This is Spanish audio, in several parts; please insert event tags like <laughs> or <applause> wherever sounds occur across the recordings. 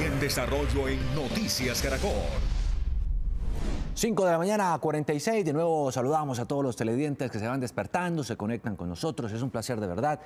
en desarrollo en Noticias Caracol. 5 de la mañana a 46. De nuevo saludamos a todos los televidentes que se van despertando, se conectan con nosotros. Es un placer de verdad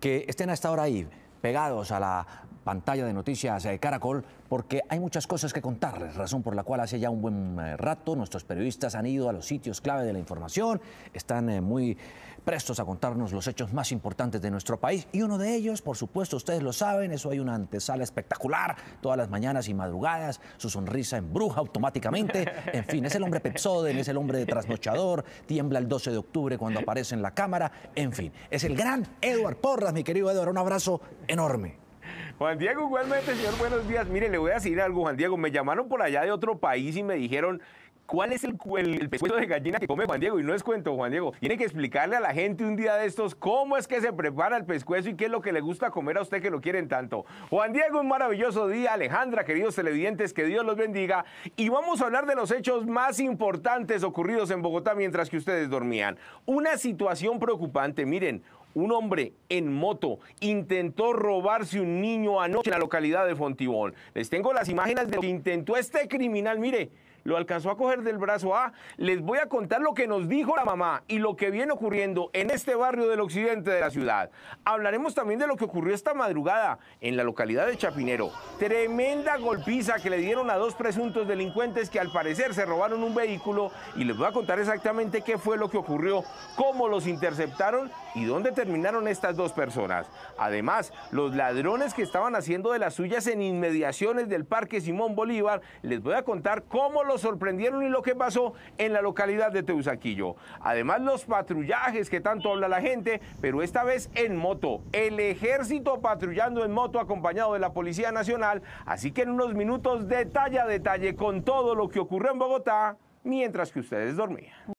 que estén a esta hora ahí, pegados a la pantalla de noticias de eh, Caracol, porque hay muchas cosas que contarles, razón por la cual hace ya un buen eh, rato nuestros periodistas han ido a los sitios clave de la información, están eh, muy prestos a contarnos los hechos más importantes de nuestro país y uno de ellos, por supuesto, ustedes lo saben, eso hay una antesala espectacular todas las mañanas y madrugadas, su sonrisa embruja automáticamente, <laughs> en fin, es el hombre Pepsoden, es el hombre de trasnochador, tiembla el 12 de octubre cuando aparece en la cámara, en fin, es el gran Edward Porras, mi querido Edward, un abrazo enorme. <laughs> Juan Diego, igualmente, señor, buenos días. Mire, le voy a decir algo, Juan Diego. Me llamaron por allá de otro país y me dijeron, ¿Cuál es el, el, pescuezo de gallina que come Juan Diego? Y no es cuento, Juan Diego. Tiene que explicarle a la gente un día de estos cómo es que se prepara el pescuezo y qué es lo que le gusta comer a usted que lo quieren tanto. Juan Diego, un maravilloso día. Alejandra, queridos televidentes, que Dios los bendiga. Y vamos a hablar de los hechos más importantes ocurridos en Bogotá mientras que ustedes dormían. Una situación preocupante, miren. Un hombre en moto intentó robarse un niño anoche en la localidad de Fontibón. Les tengo las imágenes de lo que intentó este criminal. Mire, lo alcanzó a coger del brazo A. les voy a contar lo que nos dijo la mamá y lo que viene ocurriendo en este barrio del occidente de la ciudad. Hablaremos también de lo que ocurrió esta madrugada en la localidad de Chapinero. Tremenda golpiza que le dieron a dos presuntos delincuentes que al parecer se robaron un vehículo y les voy a contar exactamente qué fue lo que ocurrió, cómo los interceptaron y dónde terminaron terminaron estas dos personas. Además, los ladrones que estaban haciendo de las suyas en inmediaciones del Parque Simón Bolívar, les voy a contar cómo los sorprendieron y lo que pasó en la localidad de Teusaquillo. Además, los patrullajes que tanto habla la gente, pero esta vez en moto. El ejército patrullando en moto acompañado de la Policía Nacional. Así que en unos minutos detalle a detalle con todo lo que ocurrió en Bogotá mientras que ustedes dormían.